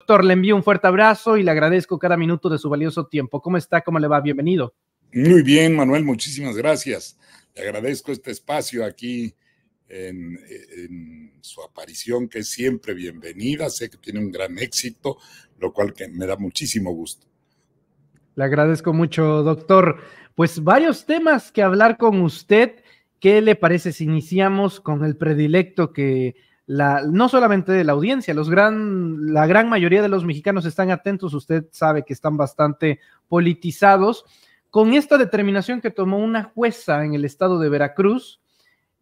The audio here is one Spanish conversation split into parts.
Doctor, le envío un fuerte abrazo y le agradezco cada minuto de su valioso tiempo. ¿Cómo está? ¿Cómo le va? Bienvenido. Muy bien, Manuel, muchísimas gracias. Le agradezco este espacio aquí en, su aparición, que es siempre bienvenida. Sé que tiene un gran éxito, lo cual que me da muchísimo gusto. Le agradezco mucho, doctor. Pues varios temas que hablar con usted. ¿Qué le parece si iniciamos con el predilecto que no solamente de la audiencia, los gran, la gran mayoría de los mexicanos están atentos, usted sabe que están bastante politizados. Con esta determinación que tomó una jueza en el estado de Veracruz,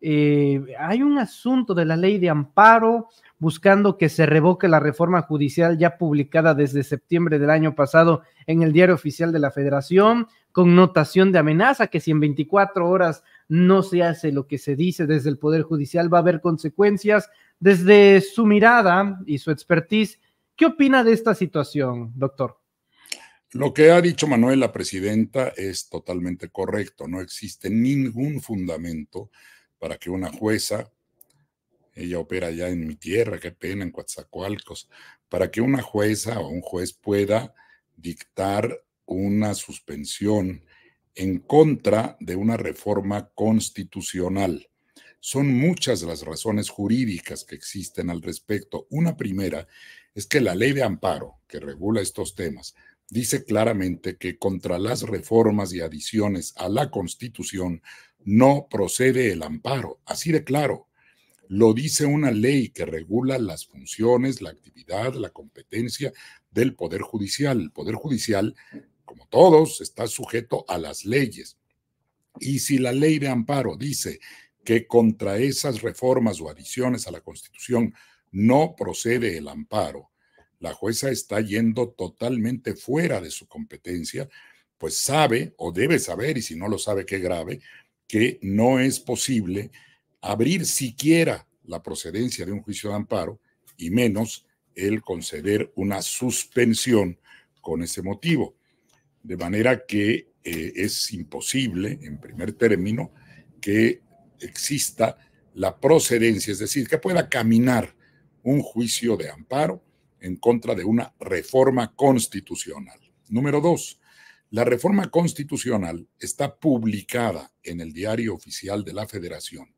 eh, hay un asunto de la ley de amparo buscando que se revoque la reforma judicial ya publicada desde septiembre del año pasado en el diario oficial de la federación, con notación de amenaza que si en 24 horas no se hace lo que se dice desde el Poder Judicial va a haber consecuencias desde su mirada y su expertise, ¿qué opina de esta situación, doctor? Lo que ha dicho Manuel, la presidenta, es totalmente correcto. No existe ningún fundamento para que una jueza, ella opera ya en mi tierra, qué pena, en Coatzacoalcos, para que una jueza o un juez pueda dictar una suspensión en contra de una reforma constitucional. Son muchas las razones jurídicas que existen al respecto. Una primera es que la ley de amparo que regula estos temas dice claramente que contra las reformas y adiciones a la Constitución no procede el amparo, así de claro. Lo dice una ley que regula las funciones, la actividad, la competencia del Poder Judicial. El Poder Judicial, como todos, está sujeto a las leyes. Y si la ley de amparo dice que contra esas reformas o adiciones a la Constitución no procede el amparo, la jueza está yendo totalmente fuera de su competencia, pues sabe o debe saber, y si no lo sabe, qué grave, que no es posible abrir siquiera la procedencia de un juicio de amparo, y menos el conceder una suspensión con ese motivo. De manera que eh, es imposible, en primer término, que exista la procedencia, es decir, que pueda caminar un juicio de amparo en contra de una reforma constitucional. Número dos, la reforma constitucional está publicada en el diario oficial de la Federación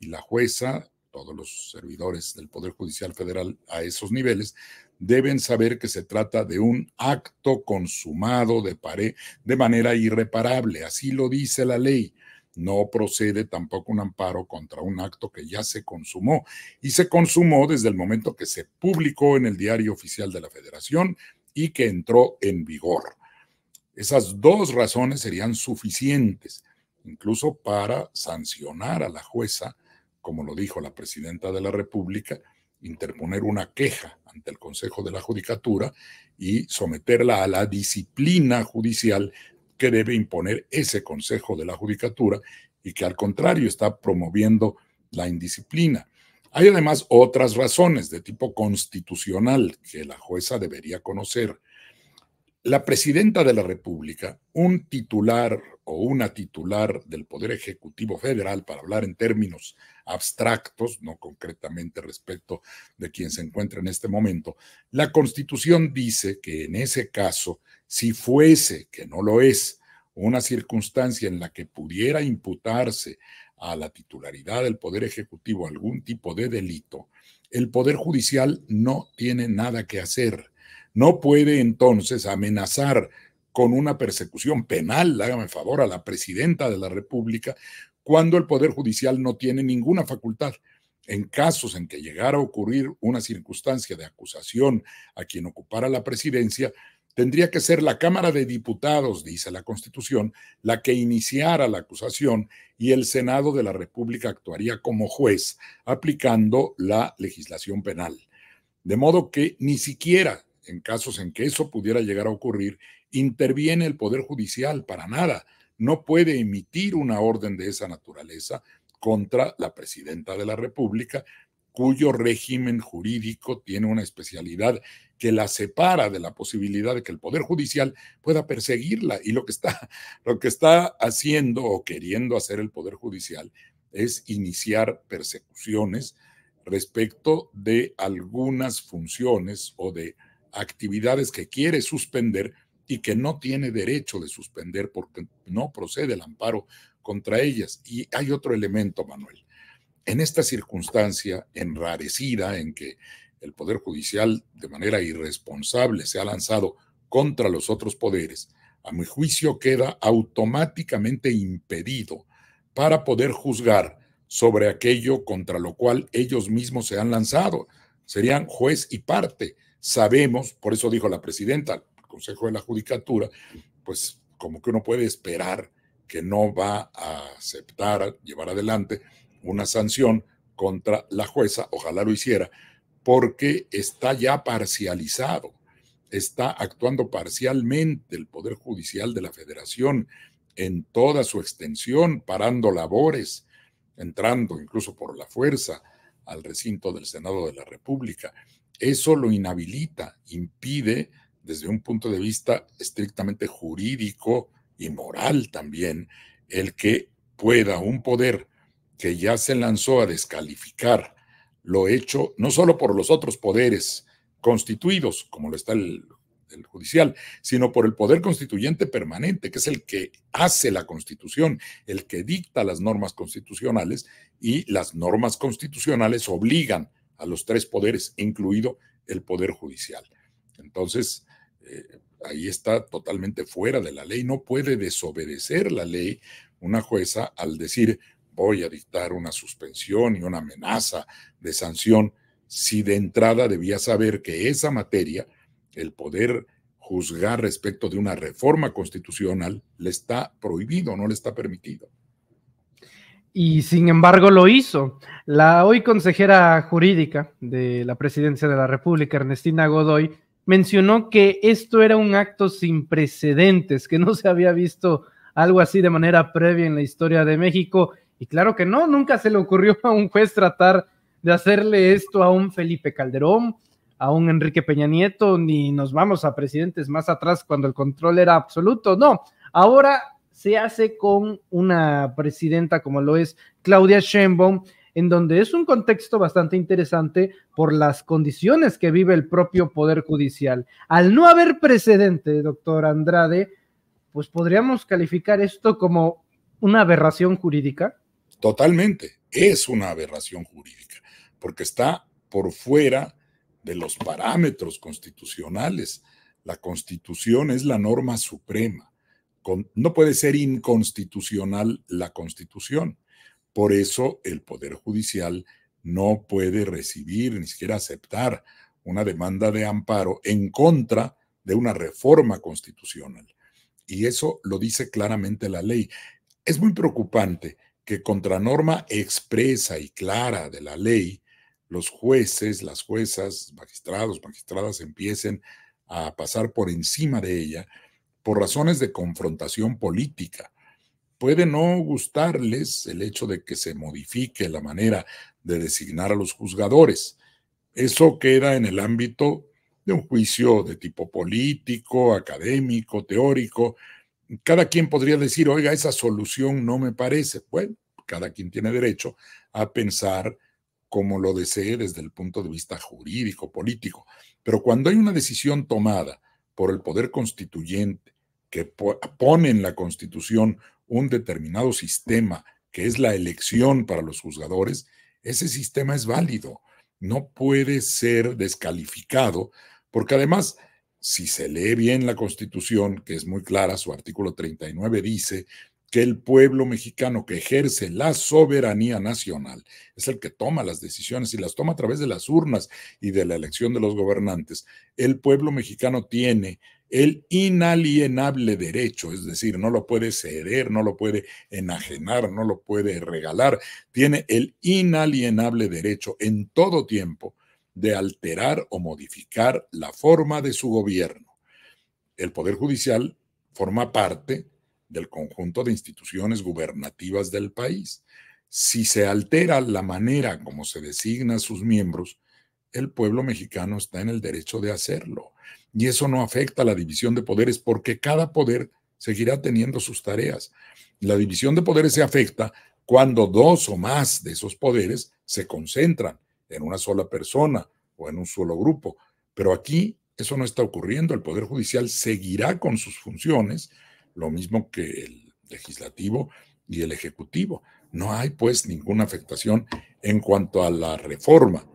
y la jueza, todos los servidores del Poder Judicial Federal a esos niveles, deben saber que se trata de un acto consumado de, pared, de manera irreparable. Así lo dice la ley no procede tampoco un amparo contra un acto que ya se consumó y se consumó desde el momento que se publicó en el diario oficial de la Federación y que entró en vigor. Esas dos razones serían suficientes, incluso para sancionar a la jueza, como lo dijo la presidenta de la República, interponer una queja ante el Consejo de la Judicatura y someterla a la disciplina judicial que debe imponer ese Consejo de la Judicatura y que al contrario está promoviendo la indisciplina. Hay además otras razones de tipo constitucional que la jueza debería conocer la presidenta de la República, un titular o una titular del Poder Ejecutivo Federal, para hablar en términos abstractos, no concretamente respecto de quien se encuentra en este momento, la Constitución dice que en ese caso, si fuese, que no lo es, una circunstancia en la que pudiera imputarse a la titularidad del Poder Ejecutivo algún tipo de delito, el Poder Judicial no tiene nada que hacer no puede entonces amenazar con una persecución penal, hágame favor, a la presidenta de la República, cuando el Poder Judicial no tiene ninguna facultad. En casos en que llegara a ocurrir una circunstancia de acusación a quien ocupara la presidencia, tendría que ser la Cámara de Diputados, dice la Constitución, la que iniciara la acusación y el Senado de la República actuaría como juez, aplicando la legislación penal. De modo que ni siquiera en casos en que eso pudiera llegar a ocurrir, interviene el Poder Judicial para nada. No puede emitir una orden de esa naturaleza contra la presidenta de la República, cuyo régimen jurídico tiene una especialidad que la separa de la posibilidad de que el Poder Judicial pueda perseguirla. Y lo que está, lo que está haciendo o queriendo hacer el Poder Judicial es iniciar persecuciones respecto de algunas funciones o de actividades que quiere suspender y que no tiene derecho de suspender porque no procede el amparo contra ellas. Y hay otro elemento, Manuel. En esta circunstancia enrarecida en que el Poder Judicial de manera irresponsable se ha lanzado contra los otros poderes, a mi juicio queda automáticamente impedido para poder juzgar sobre aquello contra lo cual ellos mismos se han lanzado. Serían juez y parte Sabemos, por eso dijo la presidenta, al Consejo de la Judicatura, pues como que uno puede esperar que no va a aceptar llevar adelante una sanción contra la jueza, ojalá lo hiciera, porque está ya parcializado, está actuando parcialmente el Poder Judicial de la Federación en toda su extensión, parando labores, entrando incluso por la fuerza al recinto del Senado de la República, eso lo inhabilita, impide desde un punto de vista estrictamente jurídico y moral también, el que pueda un poder que ya se lanzó a descalificar lo hecho no solo por los otros poderes constituidos, como lo está el, el, judicial, sino por el poder constituyente permanente, que es el que hace la constitución, el que dicta las normas constitucionales y las normas constitucionales obligan a los tres poderes, incluido el poder judicial. Entonces, eh, ahí está totalmente fuera de la ley. No puede desobedecer la ley una jueza al decir voy a dictar una suspensión y una amenaza de sanción si de entrada debía saber que esa materia, el poder juzgar respecto de una reforma constitucional, le está prohibido, no le está permitido y sin embargo lo hizo. La hoy consejera jurídica de la presidencia de la República, Ernestina Godoy, mencionó que esto era un acto sin precedentes, que no se había visto algo así de manera previa en la historia de México. Y claro que no, nunca se le ocurrió a un juez tratar de hacerle esto a un Felipe Calderón, a un Enrique Peña Nieto, ni nos vamos a presidentes más atrás cuando el control era absoluto. No, ahora se hace con una presidenta como lo es Claudia Sheinbaum, en donde es un contexto bastante interesante por las condiciones que vive el propio Poder Judicial. Al no haber precedente, doctor Andrade, pues podríamos calificar esto como una aberración jurídica. Totalmente, es una aberración jurídica, porque está por fuera de los parámetros constitucionales. La constitución es la norma suprema no puede ser inconstitucional la constitución. Por eso el Poder Judicial no puede recibir ni siquiera aceptar una demanda de amparo en contra de una reforma constitucional. Y eso lo dice claramente la ley. Es muy preocupante que contra norma expresa y clara de la ley, los jueces, las juezas, magistrados, magistradas empiecen a pasar por encima de ella por razones de confrontación política. Puede no gustarles el hecho de que se modifique la manera de designar a los juzgadores. Eso queda en el ámbito de un juicio de tipo político, académico, teórico. Cada quien podría decir, oiga, esa solución no me parece. Bueno, cada quien tiene derecho a pensar como lo desee desde el punto de vista jurídico, político. Pero cuando hay una decisión tomada por el poder constituyente que pone en la Constitución un determinado sistema, que es la elección para los juzgadores, ese sistema es válido, no puede ser descalificado, porque además, si se lee bien la Constitución, que es muy clara, su artículo 39 dice que el pueblo mexicano que ejerce la soberanía nacional es el que toma las decisiones y las toma a través de las urnas y de la elección de los gobernantes. El pueblo mexicano tiene el inalienable derecho, es decir, no lo puede ceder, no lo puede enajenar, no lo puede regalar, tiene el inalienable derecho en todo tiempo de alterar o modificar la forma de su gobierno. El Poder Judicial forma parte del conjunto de instituciones gubernativas del país. Si se altera la manera como se a sus miembros, el pueblo mexicano está en el derecho de hacerlo y eso no afecta la división de poderes porque cada poder seguirá teniendo sus tareas. La división de poderes se afecta cuando dos o más de esos poderes se concentran en una sola persona o en un solo grupo. Pero aquí eso no está ocurriendo. El Poder Judicial seguirá con sus funciones, lo mismo que el legislativo y el ejecutivo. No hay pues ninguna afectación en cuanto a la reforma.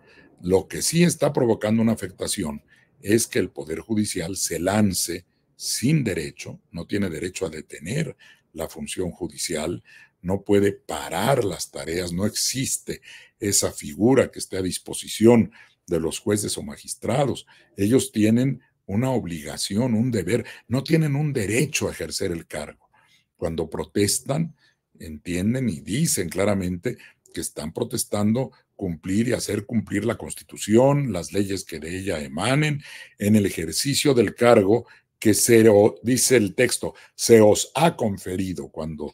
Lo que sí está provocando una afectación es que el Poder Judicial se lance sin derecho, no tiene derecho a detener la función judicial, no puede parar las tareas, no existe esa figura que esté a disposición de los jueces o magistrados. Ellos tienen una obligación, un deber, no tienen un derecho a ejercer el cargo. Cuando protestan, entienden y dicen claramente que están protestando cumplir y hacer cumplir la Constitución, las leyes que de ella emanen, en el ejercicio del cargo que se, dice el texto, se os ha conferido cuando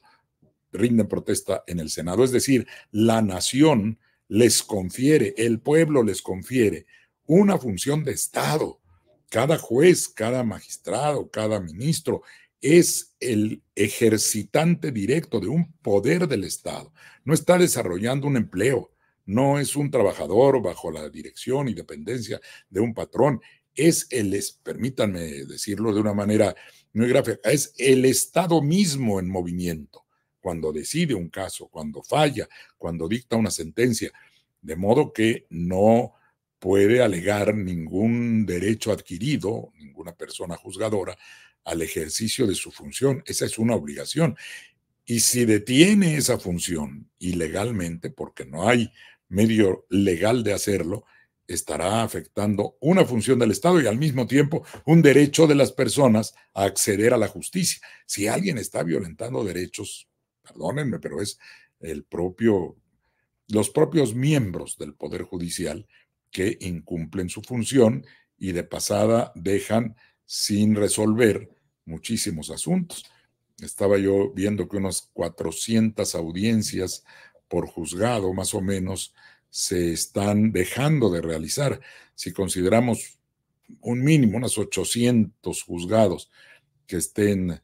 rinden protesta en el Senado. Es decir, la nación les confiere, el pueblo les confiere una función de Estado. Cada juez, cada magistrado, cada ministro es el ejercitante directo de un poder del Estado. No está desarrollando un empleo, no es un trabajador bajo la dirección y dependencia de un patrón. Es el, permítanme decirlo de una manera muy gráfica, es el Estado mismo en movimiento cuando decide un caso, cuando falla, cuando dicta una sentencia. De modo que no puede alegar ningún derecho adquirido, ninguna persona juzgadora, al ejercicio de su función. Esa es una obligación. Y si detiene esa función ilegalmente, porque no hay medio legal de hacerlo, estará afectando una función del Estado y al mismo tiempo un derecho de las personas a acceder a la justicia. Si alguien está violentando derechos, perdónenme, pero es el propio, los propios miembros del Poder Judicial que incumplen su función y de pasada dejan sin resolver muchísimos asuntos. Estaba yo viendo que unas 400 audiencias por juzgado, más o menos, se están dejando de realizar. Si consideramos un mínimo, unas 800 juzgados que estén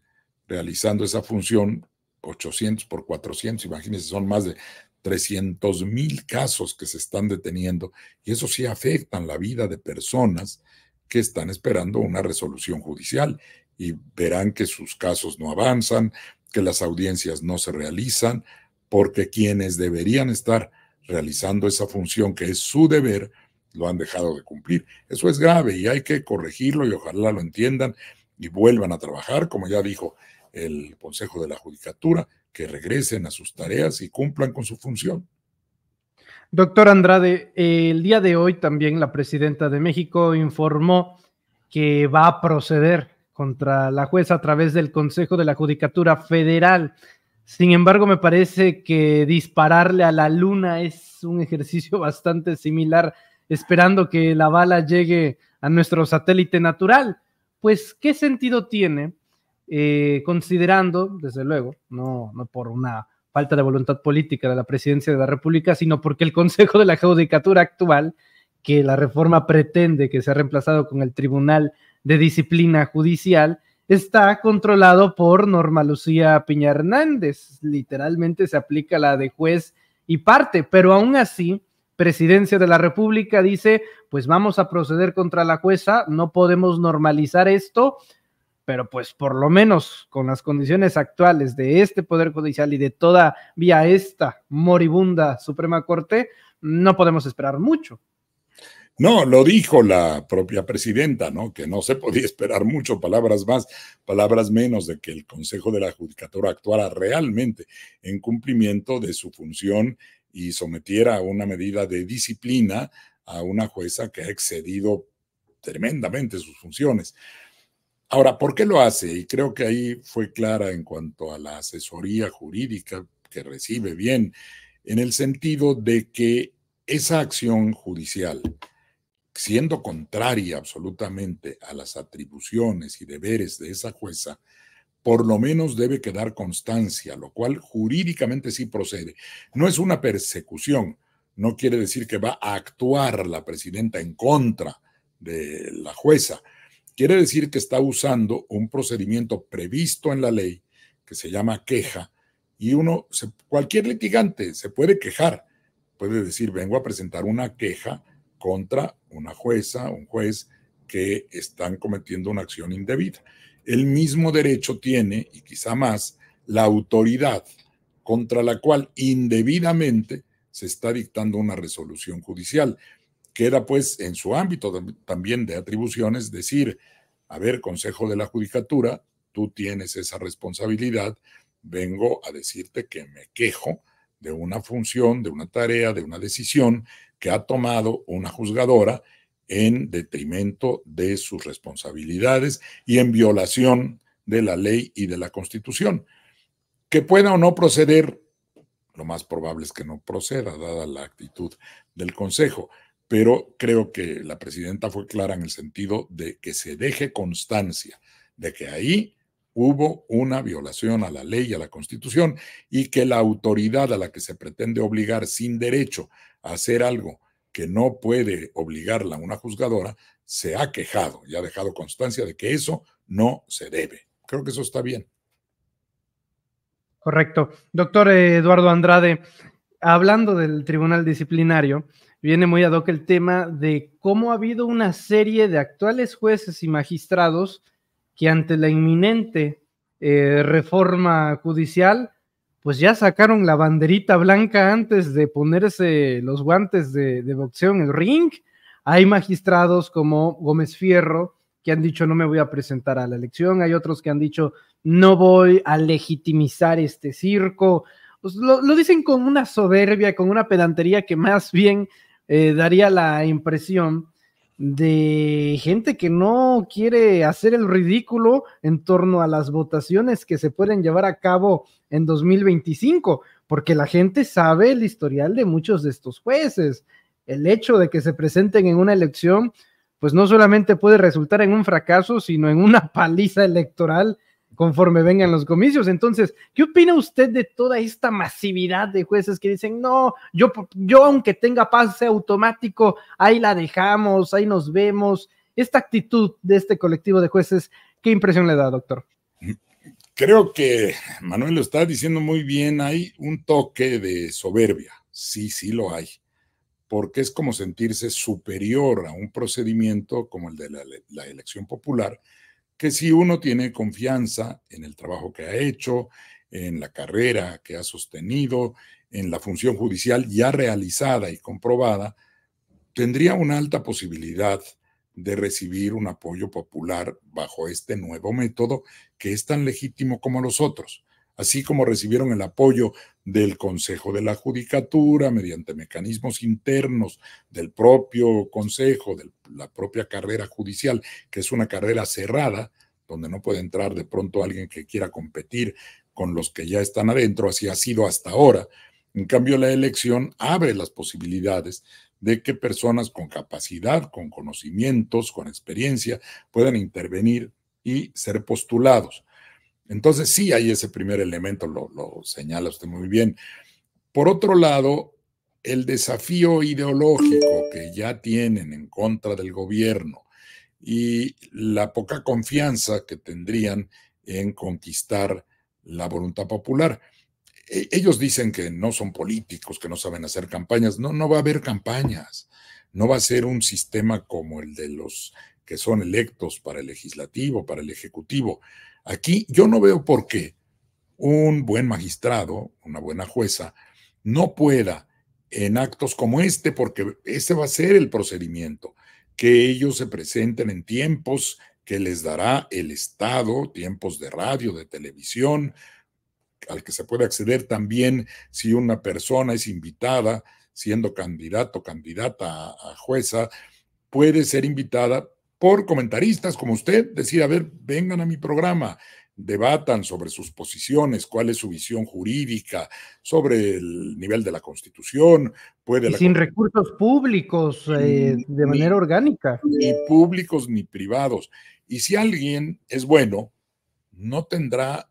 realizando esa función, 800 por 400, imagínense, son más de 300 mil casos que se están deteniendo y eso sí afectan la vida de personas que están esperando una resolución judicial y verán que sus casos no avanzan, que las audiencias no se realizan, porque quienes deberían estar realizando esa función que es su deber, lo han dejado de cumplir. Eso es grave y hay que corregirlo y ojalá lo entiendan y vuelvan a trabajar, como ya dijo el Consejo de la Judicatura, que regresen a sus tareas y cumplan con su función. Doctor Andrade, eh, el día de hoy también la presidenta de México informó que va a proceder contra la jueza a través del Consejo de la Judicatura Federal. Sin embargo, me parece que dispararle a la luna es un ejercicio bastante similar, esperando que la bala llegue a nuestro satélite natural. Pues, ¿qué sentido tiene? Eh, considerando, desde luego, no, no por una falta de voluntad política de la presidencia de la República, sino porque el Consejo de la Judicatura actual, que la reforma pretende que sea reemplazado con el Tribunal de Disciplina Judicial, está controlado por Norma Lucía Piña Hernández. Literalmente se aplica la de juez y parte, pero aún así, Presidencia de la República dice, pues vamos a proceder contra la jueza, no podemos normalizar esto, pero pues por lo menos con las condiciones actuales de este Poder Judicial y de toda vía esta moribunda Suprema Corte, no podemos esperar mucho. No, lo dijo la propia presidenta, ¿no? Que no se podía esperar mucho, palabras más, palabras menos, de que el Consejo de la Judicatura actuara realmente en cumplimiento de su función y sometiera a una medida de disciplina a una jueza que ha excedido tremendamente sus funciones. Ahora, ¿por qué lo hace? Y creo que ahí fue clara en cuanto a la asesoría jurídica que recibe bien, en el sentido de que esa acción judicial, siendo contraria absolutamente a las atribuciones y deberes de esa jueza, por lo menos debe quedar constancia, lo cual jurídicamente sí procede. No es una persecución, no quiere decir que va a actuar la presidenta en contra de la jueza, Quiere decir que está usando un procedimiento previsto en la ley que se llama queja y uno, cualquier litigante se puede quejar, puede decir, vengo a presentar una queja contra una jueza, un juez que están cometiendo una acción indebida. El mismo derecho tiene, y quizá más, la autoridad contra la cual indebidamente se está dictando una resolución judicial queda pues en su ámbito también de atribuciones decir, a ver, Consejo de la Judicatura, tú tienes esa responsabilidad, vengo a decirte que me quejo de una función, de una tarea, de una decisión que ha tomado una juzgadora en detrimento de sus responsabilidades y en violación de la ley y de la constitución. Que pueda o no proceder, lo más probable es que no proceda, dada la actitud del Consejo, pero creo que la presidenta fue clara en el sentido de que se deje constancia de que ahí hubo una violación a la ley y a la constitución y que la autoridad a la que se pretende obligar sin derecho a hacer algo que no puede obligarla una juzgadora se ha quejado y ha dejado constancia de que eso no se debe. Creo que eso está bien. Correcto. Doctor eh, Eduardo Andrade, hablando del Tribunal Disciplinario, viene muy ad hoc el tema de cómo ha habido una serie de actuales jueces y magistrados que ante la inminente eh, reforma judicial, pues ya sacaron la banderita blanca antes de ponerse los guantes de, boxeo en el ring. Hay magistrados como Gómez Fierro que han dicho no me voy a presentar a la elección, hay otros que han dicho no voy a legitimizar este circo. Pues lo, lo, dicen con una soberbia, con una pedantería que más bien eh, daría la impresión de gente que no quiere hacer el ridículo en torno a las votaciones que se pueden llevar a cabo en 2025, porque la gente sabe el historial de muchos de estos jueces. El hecho de que se presenten en una elección, pues no solamente puede resultar en un fracaso, sino en una paliza electoral conforme vengan los comicios. Entonces, ¿qué opina usted de toda esta masividad de jueces que dicen, no, yo, yo aunque tenga pase automático, ahí la dejamos, ahí nos vemos? Esta actitud de este colectivo de jueces, ¿qué impresión le da, doctor? Creo que Manuel lo está diciendo muy bien, hay un toque de soberbia, sí, sí lo hay, porque es como sentirse superior a un procedimiento como el de la, la elección popular, que si uno tiene confianza en el trabajo que ha hecho, en la carrera que ha sostenido, en la función judicial ya realizada y comprobada, tendría una alta posibilidad de recibir un apoyo popular bajo este nuevo método que es tan legítimo como los otros así como recibieron el apoyo del Consejo de la Judicatura mediante mecanismos internos del propio Consejo, de la propia carrera judicial, que es una carrera cerrada, donde no puede entrar de pronto alguien que quiera competir con los que ya están adentro, así ha sido hasta ahora. En cambio, la elección abre las posibilidades de que personas con capacidad, con conocimientos, con experiencia, puedan intervenir y ser postulados. Entonces sí hay ese primer elemento, lo, señala usted muy bien. Por otro lado, el desafío ideológico que ya tienen en contra del gobierno y la poca confianza que tendrían en conquistar la voluntad popular. E, ellos dicen que no son políticos, que no saben hacer campañas. No, no va a haber campañas. No va a ser un sistema como el de los que son electos para el legislativo, para el ejecutivo. Aquí yo no veo por qué un buen magistrado, una buena jueza, no pueda en actos como este, porque ese va a ser el procedimiento, que ellos se presenten en tiempos que les dará el Estado, tiempos de radio, de televisión, al que se puede acceder también si una persona es invitada, siendo candidato, candidata a, jueza, puede ser invitada por comentaristas como usted, decir, a ver, vengan a mi programa, debatan sobre sus posiciones, cuál es su visión jurídica, sobre el nivel de la Constitución, puede... sin recursos públicos, eh, de manera orgánica. Ni públicos ni privados. Y si alguien es bueno, no tendrá,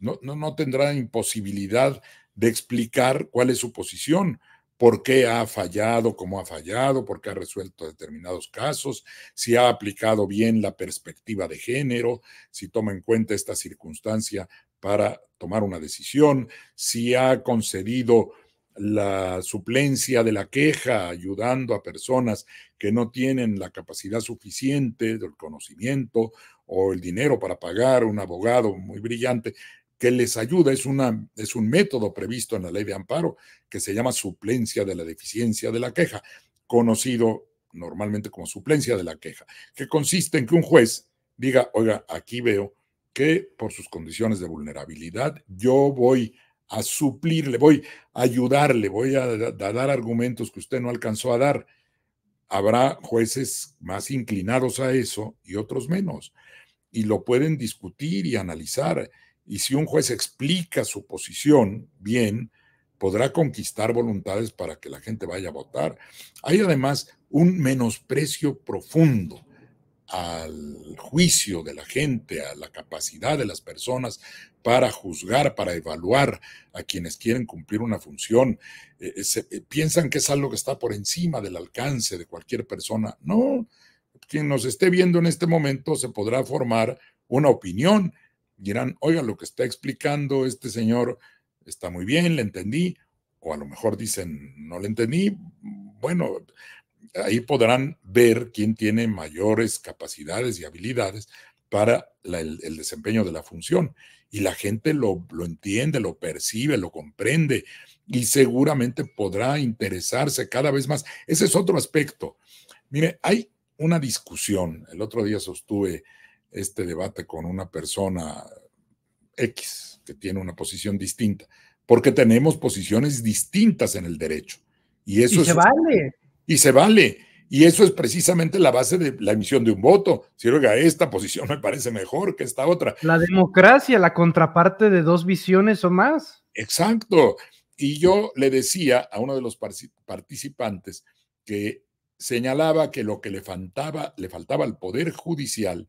no, no tendrá imposibilidad de explicar cuál es su posición, por qué ha fallado, cómo ha fallado, por qué ha resuelto determinados casos, si ha aplicado bien la perspectiva de género, si toma en cuenta esta circunstancia para tomar una decisión, si ha concedido la suplencia de la queja, ayudando a personas que no tienen la capacidad suficiente, del conocimiento o el dinero para pagar un abogado muy brillante que les ayuda, es, una, es un método previsto en la ley de amparo que se llama suplencia de la deficiencia de la queja, conocido normalmente como suplencia de la queja, que consiste en que un juez diga, oiga, aquí veo que por sus condiciones de vulnerabilidad yo voy a suplirle, voy a ayudarle, voy a, a, dar argumentos que usted no alcanzó a dar. Habrá jueces más inclinados a eso y otros menos. Y lo pueden discutir y analizar y si un juez explica su posición bien, podrá conquistar voluntades para que la gente vaya a votar. Hay además un menosprecio profundo al juicio de la gente, a la capacidad de las personas para juzgar, para evaluar a quienes quieren cumplir una función. Eh, eh, eh, piensan que es algo que está por encima del alcance de cualquier persona. No, quien nos esté viendo en este momento se podrá formar una opinión dirán, oiga, lo que está explicando este señor está muy bien, le entendí, o a lo mejor dicen, no le entendí, bueno, ahí podrán ver quién tiene mayores capacidades y habilidades para el, desempeño de la función. Y la gente lo, lo entiende, lo percibe, lo comprende y seguramente podrá interesarse cada vez más. Ese es otro aspecto. Mire, hay una discusión, el otro día sostuve este debate con una persona X que tiene una posición distinta, porque tenemos posiciones distintas en el derecho. Y eso se vale. Y se vale. Y eso es precisamente la base de la emisión de un voto. Si oiga, esta posición me parece mejor que esta otra. La democracia, la contraparte de dos visiones o más. Exacto. Y yo le decía a uno de los participantes que señalaba que lo que le faltaba, le faltaba el Poder Judicial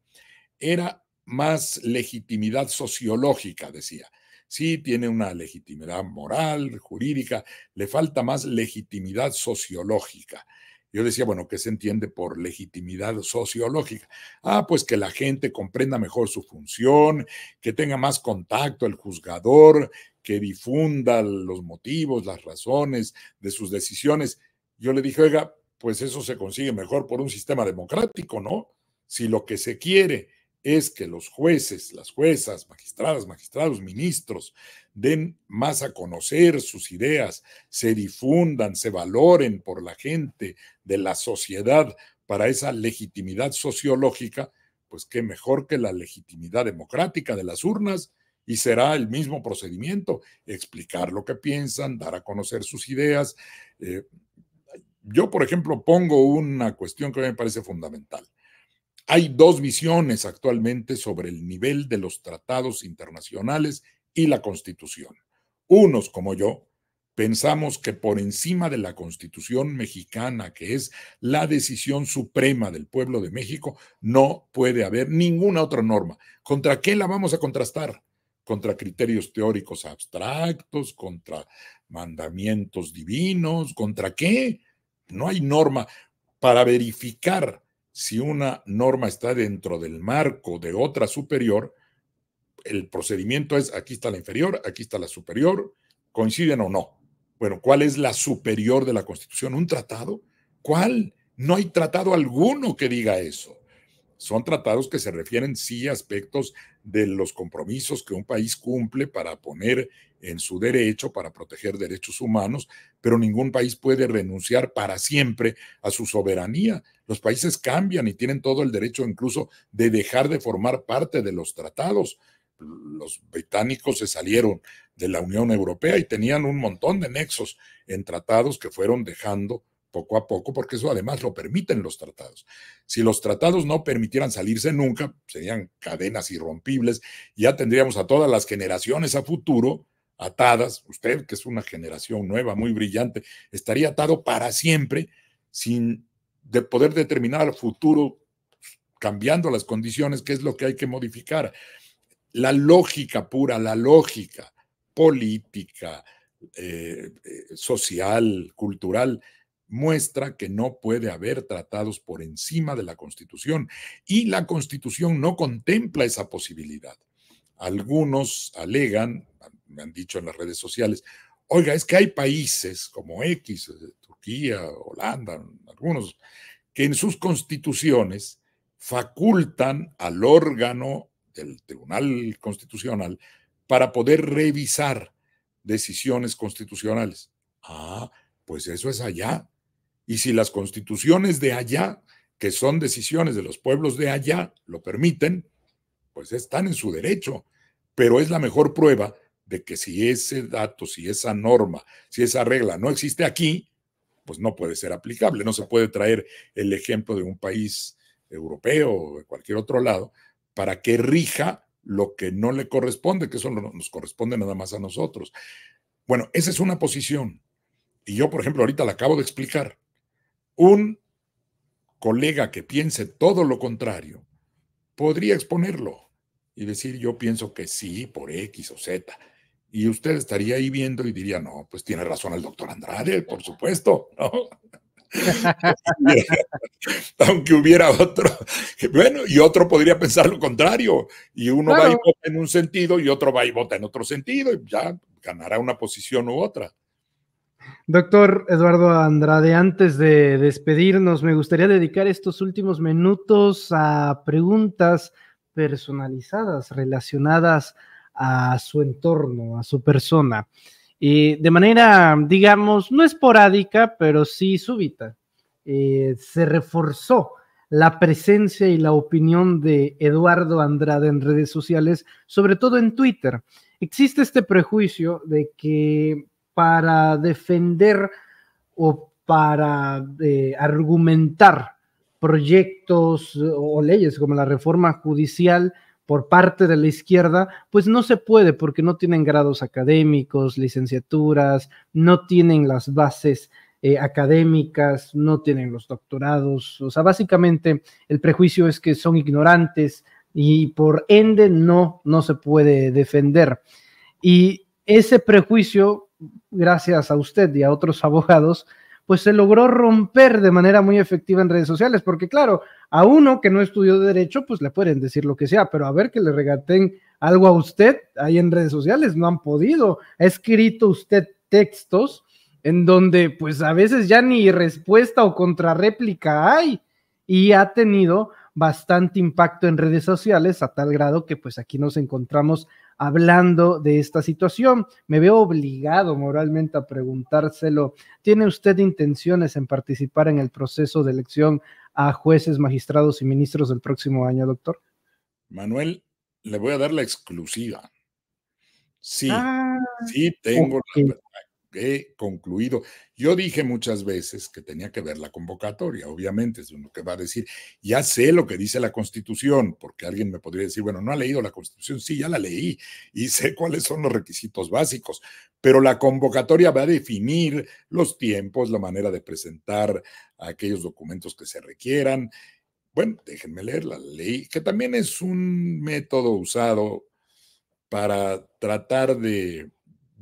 era más legitimidad sociológica, decía. Sí, tiene una legitimidad moral, jurídica, le falta más legitimidad sociológica. Yo decía, bueno, ¿qué se entiende por legitimidad sociológica? Ah, pues que la gente comprenda mejor su función, que tenga más contacto el juzgador, que difunda los motivos, las razones de sus decisiones. Yo le dije, oiga, pues eso se consigue mejor por un sistema democrático, ¿no? Si lo que se quiere es que los jueces, las juezas, magistradas, magistrados, ministros den más a conocer sus ideas, se difundan, se valoren por la gente de la sociedad para esa legitimidad sociológica, pues qué mejor que la legitimidad democrática de las urnas y será el mismo procedimiento, explicar lo que piensan, dar a conocer sus ideas. Eh, yo, por ejemplo, pongo una cuestión que me parece fundamental. Hay dos visiones actualmente sobre el nivel de los tratados internacionales y la Constitución. Unos, como yo, pensamos que por encima de la Constitución mexicana, que es la decisión suprema del pueblo de México, no puede haber ninguna otra norma. ¿Contra qué la vamos a contrastar? Contra criterios teóricos abstractos, contra mandamientos divinos, ¿contra qué? No hay norma para verificar si una norma está dentro del marco de otra superior, el procedimiento es aquí está la inferior, aquí está la superior, coinciden o no. Bueno, ¿cuál es la superior de la Constitución? ¿Un tratado? ¿Cuál? No hay tratado alguno que diga eso. Son tratados que se refieren sí a aspectos de los compromisos que un país cumple para poner en su derecho para proteger derechos humanos, pero ningún país puede renunciar para siempre a su soberanía. Los países cambian y tienen todo el derecho incluso de dejar de formar parte de los tratados. Los británicos se salieron de la Unión Europea y tenían un montón de nexos en tratados que fueron dejando poco a poco, porque eso además lo permiten los tratados. Si los tratados no permitieran salirse nunca, serían cadenas irrompibles, ya tendríamos a todas las generaciones a futuro atadas, usted que es una generación nueva, muy brillante, estaría atado para siempre sin de poder determinar el futuro pues, cambiando las condiciones, qué es lo que hay que modificar. La lógica pura, la lógica política, eh, eh, social, cultural, muestra que no puede haber tratados por encima de la Constitución y la Constitución no contempla esa posibilidad. Algunos alegan, me han dicho en las redes sociales, oiga, es que hay países como X, eh, Turquía, Holanda, algunos, que en sus constituciones facultan al órgano del Tribunal Constitucional para poder revisar decisiones constitucionales. Ah, pues eso es allá. Y si las constituciones de allá, que son decisiones de los pueblos de allá, lo permiten, pues están en su derecho. Pero es la mejor prueba de que si ese dato, si esa norma, si esa regla no existe aquí, pues no puede ser aplicable. No se puede traer el ejemplo de un país europeo o de cualquier otro lado para que rija lo que no le corresponde, que eso nos corresponde nada más a nosotros. Bueno, esa es una posición. Y yo, por ejemplo, ahorita la acabo de explicar. Un colega que piense todo lo contrario podría exponerlo y decir yo pienso que sí por X o Z. Y usted estaría ahí viendo y diría, no, pues tiene razón el doctor Andrade, por supuesto, ¿no? Aunque hubiera otro, bueno, y otro podría pensar lo contrario, y uno va y vota en un sentido y otro va y vota en otro sentido, y ya ganará una posición u otra. Doctor Eduardo Andrade, antes de despedirnos, me gustaría dedicar estos últimos minutos a preguntas personalizadas relacionadas a su entorno, a su persona, y de manera, digamos, no esporádica, pero sí súbita. Eh, se reforzó la presencia y la opinión de Eduardo Andrade en redes sociales, sobre todo en Twitter. Existe este prejuicio de que para defender o para eh, argumentar proyectos o leyes como la reforma judicial, por parte de la izquierda, pues no se puede porque no tienen grados académicos, licenciaturas, no tienen las bases eh, académicas, no tienen los doctorados. O sea, básicamente el prejuicio es que son ignorantes y por ende no, no se puede defender. Y ese prejuicio, gracias a usted y a otros abogados, pues se logró romper de manera muy efectiva en redes sociales, porque claro, a uno que no estudió derecho, pues le pueden decir lo que sea, pero a ver que le regaten algo a usted ahí en redes sociales, no han podido. Ha escrito usted textos en donde pues a veces ya ni respuesta o contrarréplica hay y ha tenido bastante impacto en redes sociales a tal grado que pues aquí nos encontramos hablando de esta situación. Me veo obligado moralmente a preguntárselo. ¿Tiene usted intenciones en participar en el proceso de elección a jueces, magistrados y ministros del próximo año, doctor? Manuel, le voy a dar la exclusiva. Sí, ah, sí tengo la he concluido. Yo dije muchas veces que tenía que ver la convocatoria, obviamente, es lo que va a decir, ya sé lo que dice la Constitución, porque alguien me podría decir, bueno, no ha leído la Constitución, sí, ya la leí y sé cuáles son los requisitos básicos, pero la convocatoria va a definir los tiempos, la manera de presentar aquellos documentos que se requieran. Bueno, déjenme leer la ley, que también es un método usado para tratar de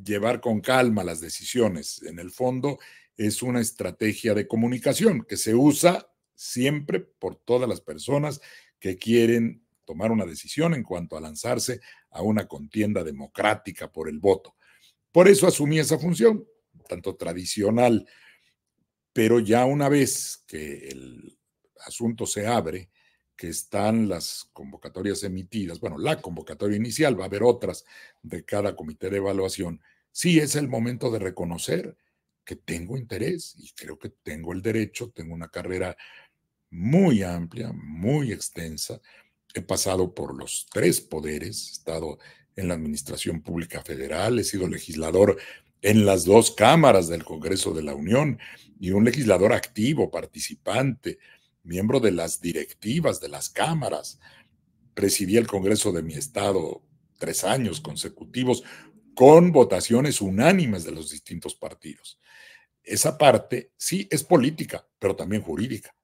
llevar con calma las decisiones. En el fondo es una estrategia de comunicación que se usa siempre por todas las personas que quieren tomar una decisión en cuanto a lanzarse a una contienda democrática por el voto. Por eso asumí esa función, tanto tradicional, pero ya una vez que el asunto se abre que están las convocatorias emitidas, bueno, la convocatoria inicial, va a haber otras de cada comité de evaluación, sí es el momento de reconocer que tengo interés y creo que tengo el derecho, tengo una carrera muy amplia, muy extensa, he pasado por los tres poderes, he estado en la Administración Pública Federal, he sido legislador en las dos cámaras del Congreso de la Unión y un legislador activo, participante, miembro de las directivas de las cámaras. Presidí el Congreso de mi estado tres años consecutivos con votaciones unánimes de los distintos partidos. Esa parte sí es política, pero también jurídica.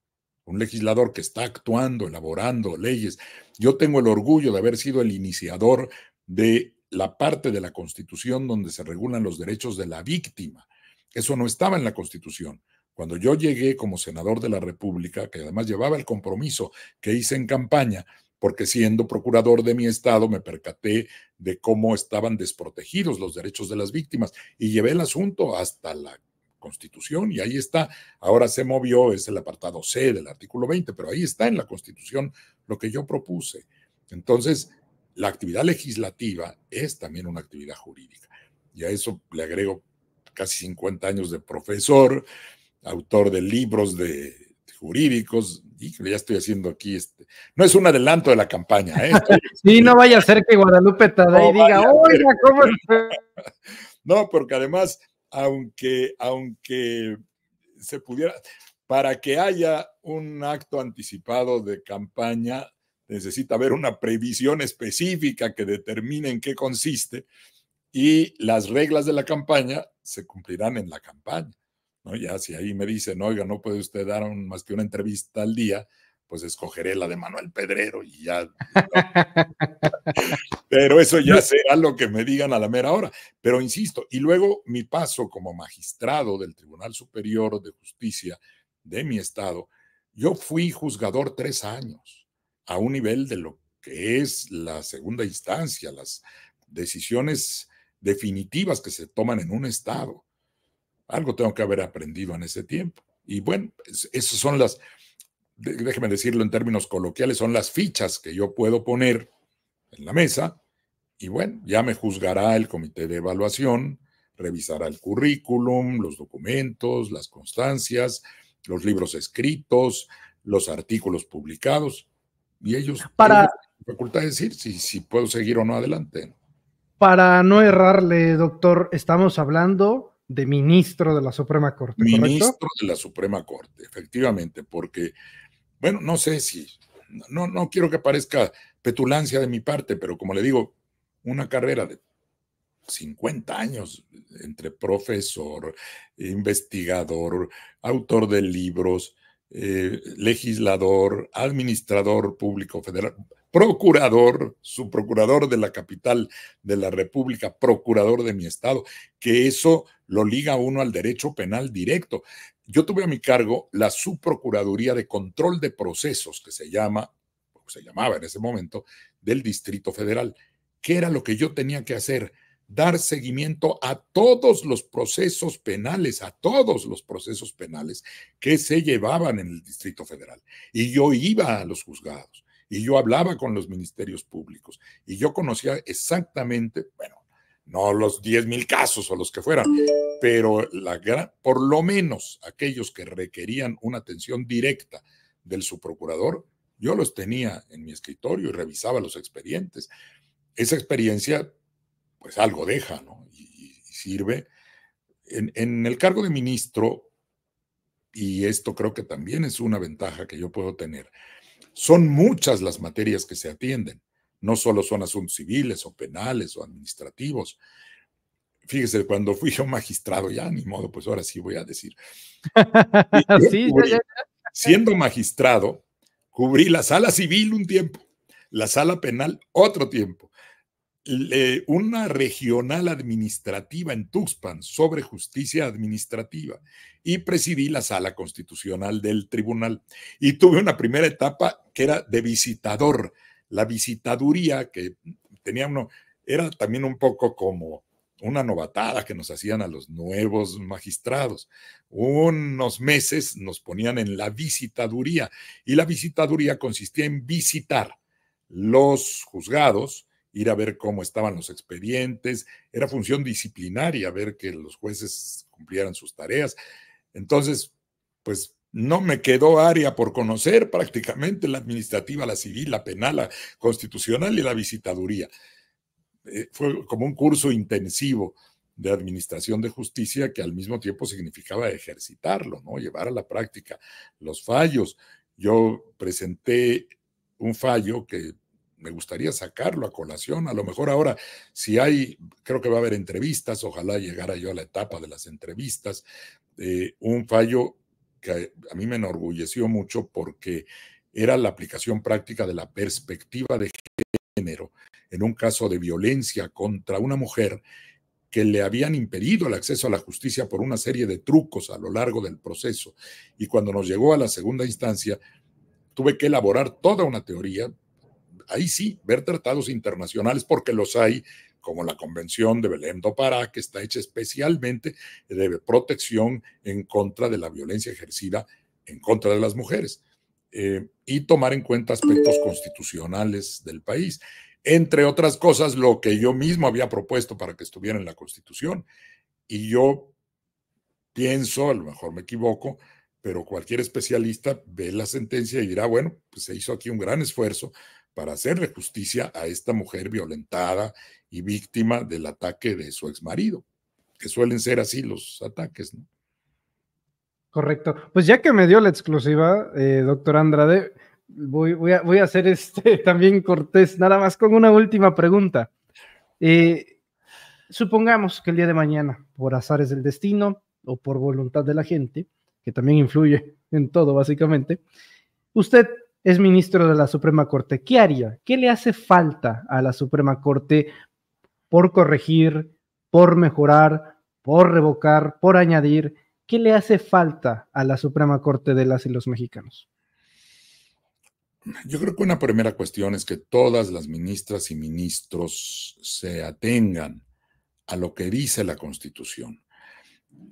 Un legislador que está actuando, elaborando leyes. Yo tengo el orgullo de haber sido el iniciador de la parte de la Constitución donde se regulan los derechos de la víctima. Eso no estaba en la Constitución. Cuando yo llegué como senador de la República, que además llevaba el compromiso que hice en campaña, porque siendo procurador de mi estado me percaté de cómo estaban desprotegidos los derechos de las víctimas y llevé el asunto hasta la Constitución y ahí está. Ahora se movió, es el apartado C del artículo 20, pero ahí está en la Constitución lo que yo propuse. Entonces, la actividad legislativa es también una actividad jurídica. Y a eso le agrego casi 50 años de profesor, autor de libros de, jurídicos, jurídicos. que ya estoy haciendo aquí este. No es un adelanto de la campaña, ¿eh? sí, no vaya a ser que Guadalupe Tadei diga, oiga, ¿cómo No, porque además, aunque, aunque se pudiera, para que haya un acto anticipado de campaña, necesita haber una previsión específica que determine en qué consiste y las reglas de la campaña se cumplirán en la campaña. Ya si ahí me dicen, oiga, no puede usted dar más que una entrevista al día, pues escogeré la de Manuel Pedrero y ya. Pero eso ya será lo que me digan a la mera hora. Pero insisto, y luego mi paso como magistrado del Tribunal Superior de Justicia de mi estado, yo fui juzgador tres años a un nivel de lo que es la segunda instancia, las decisiones definitivas que se toman en un estado. Algo tengo que haber aprendido en ese tiempo. Y bueno, esas son las, déjeme decirlo en términos coloquiales, son las fichas que yo puedo poner en la mesa. Y bueno, ya me juzgará el comité de evaluación, revisará el currículum, los documentos, las constancias, los libros escritos, los artículos publicados. Y ellos para facultad de decir si, si puedo seguir o no adelante. Para no errarle, doctor, estamos hablando de ministro de la Suprema Corte. ¿correcto? Ministro de la Suprema Corte, efectivamente, porque, bueno, no sé si, no, no quiero que parezca petulancia de mi parte, pero como le digo, una carrera de 50 años entre profesor, investigador, autor de libros, eh, legislador, administrador público federal, procurador, su procurador de la capital de la República, procurador de mi estado, que eso lo liga uno al derecho penal directo. Yo tuve a mi cargo la subprocuraduría de control de procesos, que se llama, se llamaba en ese momento, del Distrito Federal. que era lo que yo tenía que hacer? dar seguimiento a todos los procesos penales, a todos los procesos penales que se llevaban en el Distrito Federal. Y yo iba a los juzgados y yo hablaba con los ministerios públicos y yo conocía exactamente, bueno, no los 10 mil casos o los que fueran, pero la gran, por lo menos aquellos que requerían una atención directa del subprocurador, yo los tenía en mi escritorio y revisaba los expedientes. Esa experiencia, pues algo deja, ¿no? Y, sirve. en el cargo de ministro, y esto creo que también es una ventaja que yo puedo tener, son muchas las materias que se atienden, no solo son asuntos civiles o penales o administrativos. Fíjese, cuando fui yo magistrado, ya ni modo, pues ahora sí voy a decir. siendo magistrado, cubrí la sala civil un tiempo, la sala penal otro tiempo una regional administrativa en Tuxpan sobre justicia administrativa y presidí la sala constitucional del tribunal. Y tuve una primera etapa que era de visitador, la visitaduría que tenía uno, era también un poco como una novatada que nos hacían a los nuevos magistrados. Unos meses nos ponían en la visitaduría y la visitaduría consistía en visitar los juzgados, ir a ver cómo estaban los expedientes, era función disciplinaria ver que los jueces cumplieran sus tareas. Entonces, pues no me quedó área por conocer prácticamente la administrativa, la civil, la penal, la constitucional y la visitaduría. Eh, fue como un curso intensivo de administración de justicia que al mismo tiempo significaba ejercitarlo, ¿no? llevar a la práctica los fallos. Yo presenté un fallo que me gustaría sacarlo a colación. A lo mejor ahora, si hay, creo que va a haber entrevistas, ojalá llegara yo a la etapa de las entrevistas, eh, un fallo que a mí me enorgulleció mucho porque era la aplicación práctica de la perspectiva de género en un caso de violencia contra una mujer que le habían impedido el acceso a la justicia por una serie de trucos a lo largo del proceso. Y cuando nos llegó a la segunda instancia, tuve que elaborar toda una teoría ahí sí, ver tratados internacionales, porque los hay, como la Convención de Belém do Pará, que está hecha especialmente de protección en contra de la violencia ejercida en contra de las mujeres, eh, y tomar en cuenta aspectos constitucionales del país. Entre otras cosas, lo que yo mismo había propuesto para que estuviera en la Constitución. Y yo pienso, a lo mejor me equivoco, pero cualquier especialista ve la sentencia y dirá, bueno, pues se hizo aquí un gran esfuerzo para hacerle justicia a esta mujer violentada y víctima del ataque de su exmarido, que suelen ser así los ataques, ¿no? Correcto. Pues ya que me dio la exclusiva, eh, doctor Andrade, voy, a, hacer este también cortés, nada más con una última pregunta. Eh, supongamos que el día de mañana, por azares del destino o por voluntad de la gente, que también influye en todo básicamente, usted es ministro de la Suprema Corte. ¿Qué haría? ¿Qué le hace falta a la Suprema Corte por corregir, por mejorar, por revocar, por añadir? ¿Qué le hace falta a la Suprema Corte de las y los mexicanos? Yo creo que una primera cuestión es que todas las ministras y ministros se atengan a lo que dice la Constitución.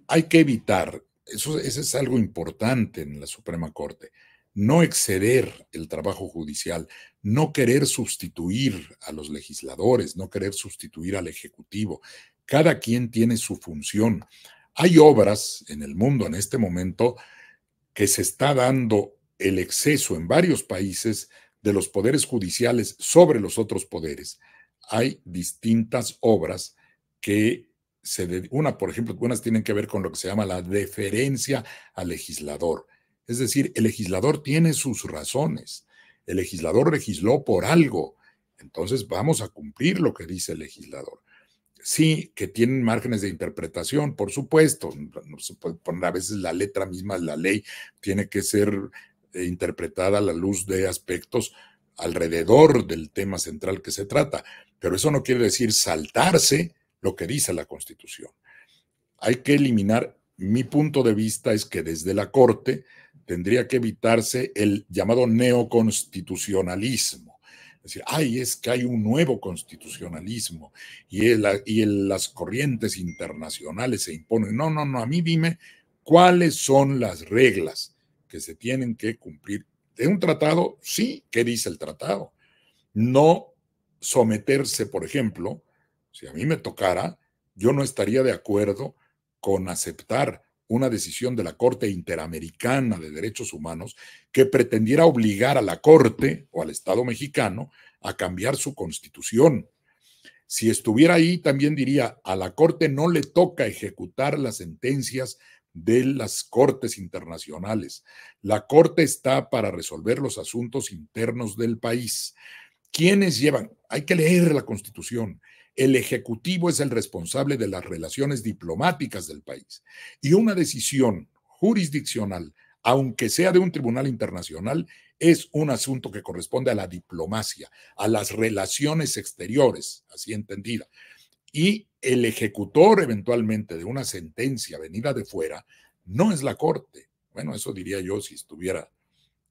Hay que evitar, eso, eso es algo importante en la Suprema Corte, no exceder el trabajo judicial, no querer sustituir a los legisladores, no querer sustituir al Ejecutivo. Cada quien tiene su función. Hay obras en el mundo en este momento que se está dando el exceso en varios países de los poderes judiciales sobre los otros poderes. Hay distintas obras que se... una, por ejemplo, unas tienen que ver con lo que se llama la deferencia al legislador es decir, el legislador tiene sus razones. El legislador legisló por algo. Entonces vamos a cumplir lo que dice el legislador. Sí, que tienen márgenes de interpretación, por supuesto. No se puede poner a veces la letra misma, la ley tiene que ser eh, interpretada a la luz de aspectos alrededor del tema central que se trata. Pero eso no quiere decir saltarse lo que dice la Constitución. Hay que eliminar, mi punto de vista es que desde la Corte tendría que evitarse el llamado neoconstitucionalismo. Es decir, ay, es que hay un nuevo constitucionalismo y, y las corrientes internacionales se imponen. No, no, no, a mí dime cuáles son las reglas que se tienen que cumplir. De un tratado, sí, ¿qué dice el tratado? No someterse, por ejemplo, si a mí me tocara, yo no estaría de acuerdo con aceptar una decisión de la Corte Interamericana de Derechos Humanos que pretendiera obligar a la Corte o al Estado mexicano a cambiar su constitución. Si estuviera ahí, también diría, a la Corte no le toca ejecutar las sentencias de las Cortes internacionales. La Corte está para resolver los asuntos internos del país. ¿Quiénes llevan? Hay que leer la Constitución. El Ejecutivo es el responsable de las relaciones diplomáticas del país y una decisión jurisdiccional, aunque sea de un tribunal internacional, es un asunto que corresponde a la diplomacia, a las relaciones exteriores, así entendida. Y el ejecutor eventualmente de una sentencia venida de fuera no es la Corte. Bueno, eso diría yo si estuviera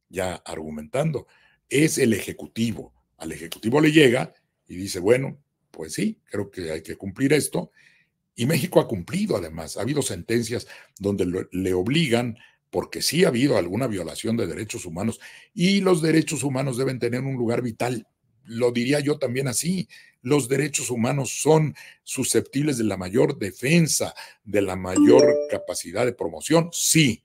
ya argumentando. Es el Ejecutivo. Al Ejecutivo le llega y dice, bueno, pues sí, creo que hay que cumplir esto. Y México ha cumplido además. Ha habido sentencias donde le obligan, porque sí ha habido alguna violación de derechos humanos, y los derechos humanos deben tener un lugar vital. Lo diría yo también así. Los derechos humanos son susceptibles de la mayor defensa, de la mayor capacidad de promoción, sí,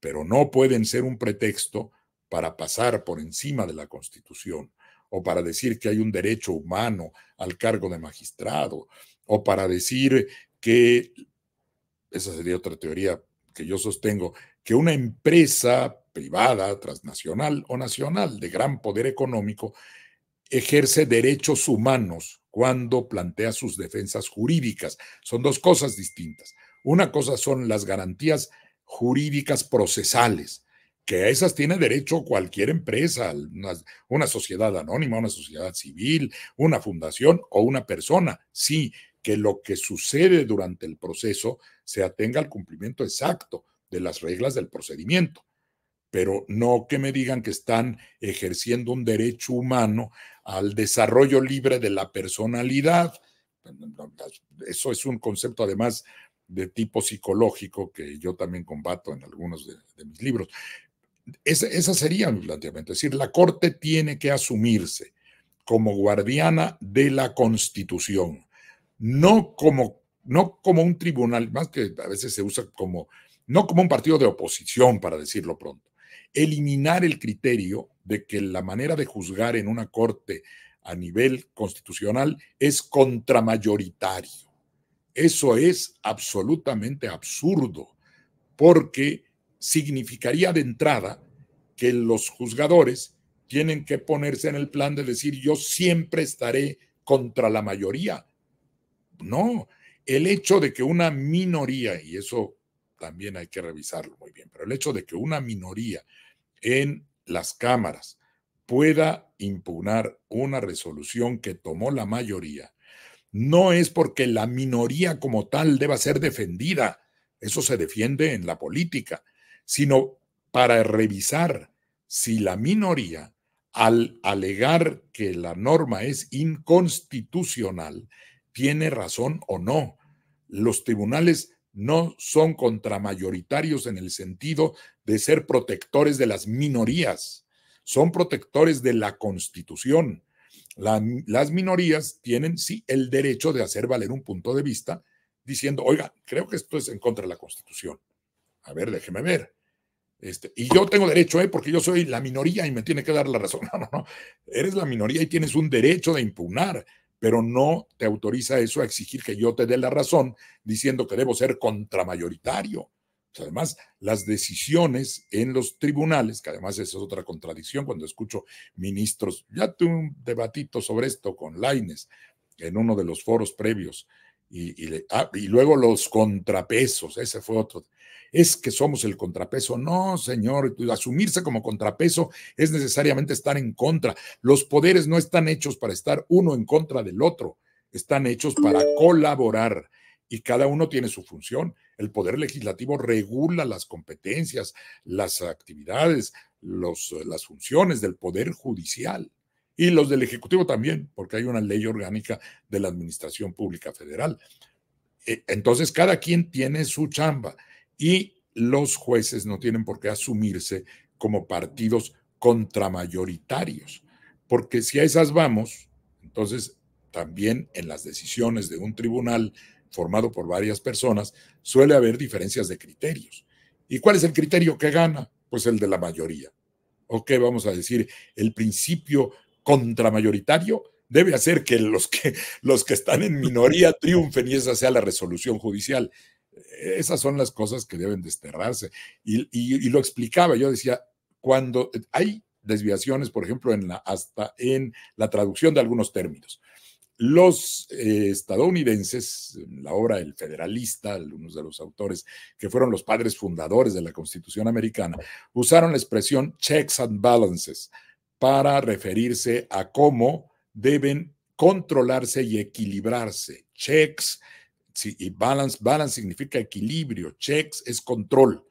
pero no pueden ser un pretexto para pasar por encima de la Constitución o para decir que hay un derecho humano al cargo de magistrado, o para decir que, esa sería otra teoría que yo sostengo, que una empresa privada, transnacional o nacional de gran poder económico ejerce derechos humanos cuando plantea sus defensas jurídicas. Son dos cosas distintas. Una cosa son las garantías jurídicas procesales, que a esas tiene derecho cualquier empresa, una, sociedad anónima, una sociedad civil, una fundación o una persona. Sí, que lo que sucede durante el proceso se atenga al cumplimiento exacto de las reglas del procedimiento, pero no que me digan que están ejerciendo un derecho humano al desarrollo libre de la personalidad. Eso es un concepto además de tipo psicológico que yo también combato en algunos de mis libros. Ese, sería mi planteamiento. Es decir, la Corte tiene que asumirse como guardiana de la Constitución, no como, no como un tribunal, más que a veces se usa como, no como un partido de oposición, para decirlo pronto. Eliminar el criterio de que la manera de juzgar en una Corte a nivel constitucional es contramayoritario. Eso es absolutamente absurdo, porque significaría de entrada que los juzgadores tienen que ponerse en el plan de decir yo siempre estaré contra la mayoría. No, el hecho de que una minoría, y eso también hay que revisarlo muy bien, pero el hecho de que una minoría en las cámaras pueda impugnar una resolución que tomó la mayoría, no es porque la minoría como tal deba ser defendida, eso se defiende en la política, sino para revisar si la minoría, al alegar que la norma es inconstitucional, tiene razón o no. Los tribunales no son contramayoritarios en el sentido de ser protectores de las minorías, son protectores de la Constitución. las minorías tienen, sí, el derecho de hacer valer un punto de vista diciendo, oiga, creo que esto es en contra de la Constitución. A ver, déjeme ver. Este, y yo tengo derecho, ¿eh? porque yo soy la minoría y me tiene que dar la razón. No, no, Eres la minoría y tienes un derecho de impugnar, pero no te autoriza eso a exigir que yo te dé la razón diciendo que debo ser contramayoritario. además, las decisiones en los tribunales, que además esa es otra contradicción cuando escucho ministros, ya tuve un debatito sobre esto con Laines en uno de los foros previos, y ah, luego los contrapesos, ese fue otro es que somos el contrapeso. No, señor, asumirse como contrapeso es necesariamente estar en contra. Los poderes no están hechos para estar uno en contra del otro, están hechos para mm. colaborar y cada uno tiene su función. El poder legislativo regula las competencias, las actividades, eh, las funciones del poder judicial y los del Ejecutivo también, porque hay una ley orgánica de la Administración Pública Federal. Eh, entonces, cada quien tiene su chamba y los jueces no tienen por qué asumirse como partidos contramayoritarios, porque si a esas vamos, entonces también en las decisiones de un tribunal formado por varias personas suele haber diferencias de criterios. ¿Y cuál es el criterio que gana? Pues el de la mayoría. ¿O qué vamos a decir? El principio contramayoritario debe hacer que los que, los que están en minoría triunfen y esa sea la resolución judicial. E-, esas son las cosas que deben desterrarse. Y, lo explicaba, yo decía, cuando hay desviaciones, por ejemplo, en la, hasta en la traducción de algunos términos. Los eh, estadounidenses, en la obra El Federalista, algunos de los autores que fueron los padres fundadores de la Constitución americana, usaron la expresión checks and balances para referirse a cómo deben controlarse y equilibrarse. Checks y balance, balance significa equilibrio, checks es control.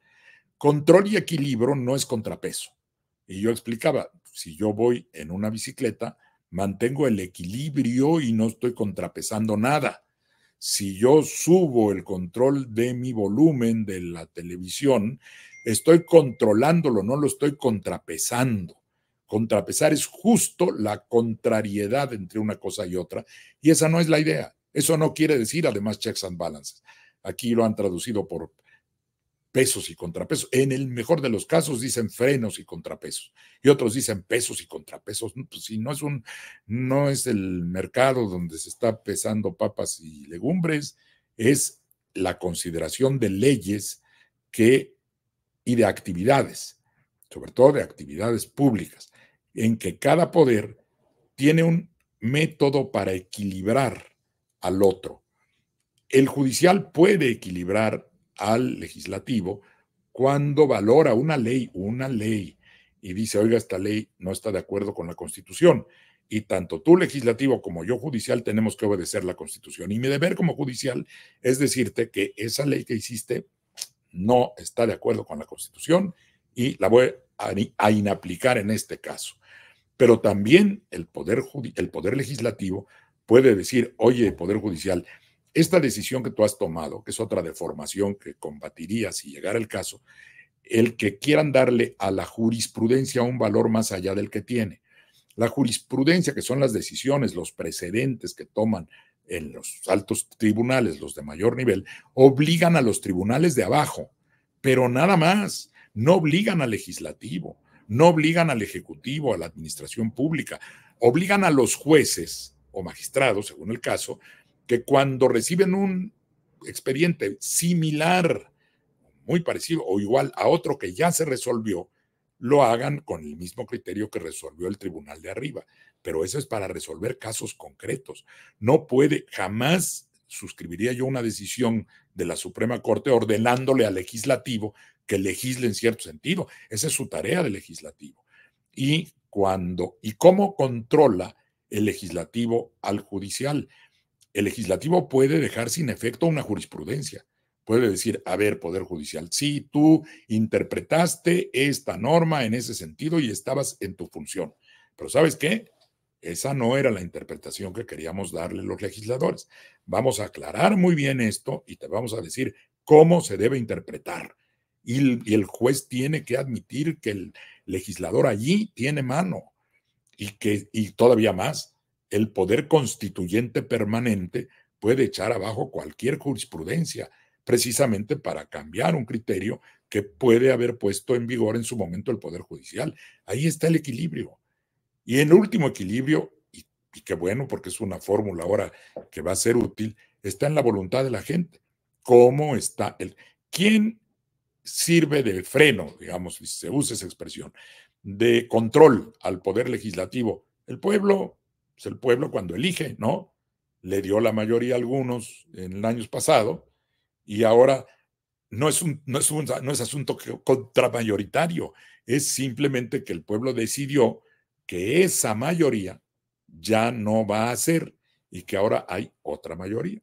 Control y equilibrio no es contrapeso. Y yo explicaba, si yo voy en una bicicleta, mantengo el equilibrio y no estoy contrapesando nada. Si yo subo el control de mi volumen de la televisión, estoy controlándolo, no lo estoy contrapesando. Contrapesar es justo la contrariedad entre una cosa y otra, y esa no es la idea. Eso no quiere decir además checks and balances. Aquí lo han traducido por pesos y contrapesos. En el mejor de los casos dicen frenos y contrapesos. Y otros dicen pesos y contrapesos. Pues, si no es un, no es el mercado donde se está pesando papas y legumbres, es la consideración de leyes que, y de actividades, sobre todo de actividades públicas, en que cada poder tiene un método para equilibrar al otro. El judicial puede equilibrar al legislativo cuando valora una ley, una ley, y dice, oiga, esta ley no está de acuerdo con la Constitución. Y tanto tú legislativo como yo judicial tenemos que obedecer la Constitución. Y mi deber como judicial es decirte que esa ley que hiciste no está de acuerdo con la Constitución y la voy a inaplicar en este caso. Pero también el poder, el poder legislativo puede decir, oye, Poder Judicial, esta decisión que tú has tomado, que es otra deformación que combatiría si llegara el caso, el que quieran darle a la jurisprudencia un valor más allá del que tiene. La jurisprudencia, que son las decisiones, los precedentes que toman en los altos tribunales, los de mayor nivel, obligan a los tribunales de abajo, pero nada más, no obligan al legislativo, no obligan al ejecutivo, a la administración pública, obligan a los jueces o magistrados, según el caso, que cuando reciben un expediente similar, muy parecido o igual a otro que ya se resolvió, lo hagan con el mismo criterio que resolvió el tribunal de arriba. Pero eso es para resolver casos concretos. No puede, jamás suscribiría yo una decisión de la Suprema Corte ordenándole al legislativo que legisle en cierto sentido. Esa es su tarea de legislativo. Y cuando y cómo controla el legislativo al judicial. El legislativo puede dejar sin efecto una jurisprudencia. Puede decir, a ver, Poder Judicial, sí, tú interpretaste esta norma en ese sentido y estabas en tu función. Pero ¿sabes qué? Esa no era la interpretación que queríamos darle los legisladores. Vamos a aclarar muy bien esto y te vamos a decir cómo se debe interpretar. Y el, juez tiene que admitir que el legislador allí tiene mano y, que, y todavía más, el poder constituyente permanente puede echar abajo cualquier jurisprudencia, precisamente para cambiar un criterio que puede haber puesto en vigor en su momento el Poder Judicial. Ahí está el equilibrio. Y en último equilibrio, y, y qué bueno porque es una fórmula ahora que va a ser útil, está en la voluntad de la gente. ¿Cómo está el... ¿Quién sirve de freno, digamos, si se usa esa expresión? de control al poder legislativo. El pueblo es pues, el pueblo cuando elige, ¿no? Le dio la mayoría a algunos en el años pasado y ahora no es, un, no es, un, no es asunto contramayoritario, es simplemente que el pueblo decidió que esa mayoría ya no va a ser y que ahora hay otra mayoría.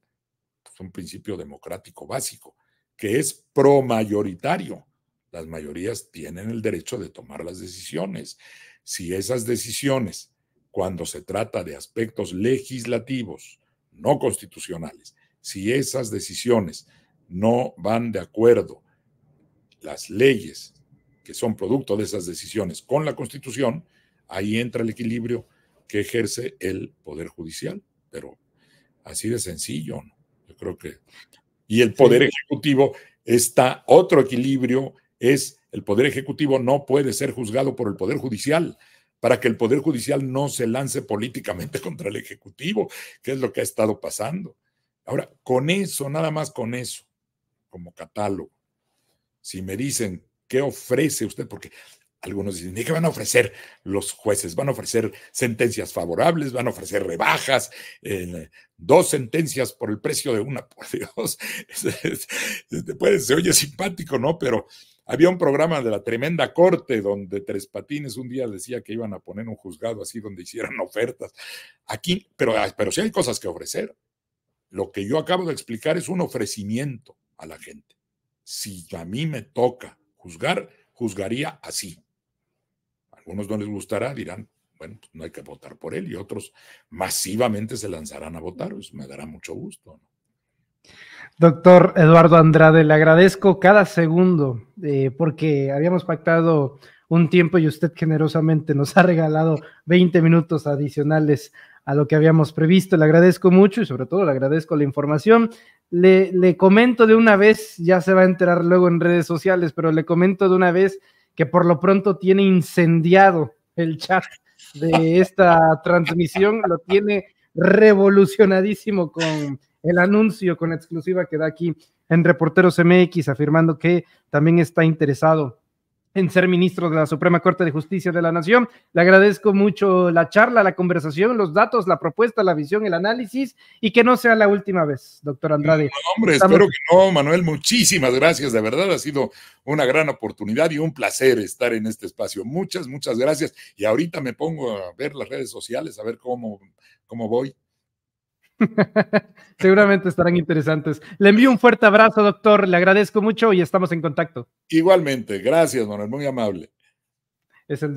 Es un principio democrático básico, que es promayoritario. Las mayorías tienen el derecho de tomar las decisiones. Si esas decisiones, cuando se trata de aspectos legislativos, no constitucionales, si esas decisiones no van de acuerdo las leyes que son producto de esas decisiones con la Constitución, ahí entra el equilibrio que ejerce el Poder Judicial. Pero así de sencillo, ¿no? yo creo que... Y el Poder Ejecutivo está otro equilibrio es el Poder Ejecutivo no puede ser juzgado por el Poder Judicial para que el Poder Judicial no se lance políticamente contra el Ejecutivo, que es lo que ha estado pasando. Ahora, con eso, nada más con eso, como catálogo, si me dicen qué ofrece usted, porque algunos dicen, ¿y qué van a ofrecer los jueces? Van a ofrecer sentencias favorables, van a ofrecer rebajas, eh, dos sentencias por el precio de una, por Dios. se oye simpático, ¿no? Pero había un programa de la tremenda corte donde Tres Patines un día decía que iban a poner un juzgado así donde hicieran ofertas. Aquí, pero, ah, pero sí hay cosas que ofrecer. Lo que yo acabo de explicar es un ofrecimiento a la gente. Si a mí me toca juzgar, juzgaría así. A algunos no les gustará, dirán, bueno, pues, no hay que votar por él y otros masivamente se lanzarán a votar, pues me dará mucho gusto. ¿no? Doctor Eduardo Andrade, le agradezco cada segundo eh, porque habíamos pactado un tiempo y usted generosamente nos ha regalado 20 minutos adicionales a lo que habíamos previsto. Le agradezco mucho y sobre todo le agradezco la información. le comento de una vez, ya se va a enterar luego en redes sociales, pero le comento de una vez que por lo pronto tiene incendiado el chat de esta transmisión, lo tiene revolucionadísimo con el anuncio con exclusiva que da aquí en Reporteros MX, afirmando que también está interesado en ser ministro de la Suprema Corte de Justicia de la Nación. Le agradezco mucho la charla, la conversación, los datos, la propuesta, la visión, el análisis y que no sea la última vez, doctor Andrade. hombre, espero que no, Manuel. Muchísimas gracias. De verdad ha sido una gran oportunidad y un placer estar en este espacio. Muchas, muchas gracias. Y ahorita me pongo a ver las redes sociales, a ver cómo, cómo voy. Seguramente estarán interesantes. Le envío un fuerte abrazo, doctor. Le agradezco mucho y estamos en contacto. Igualmente, gracias, Manuel, muy amable. Es el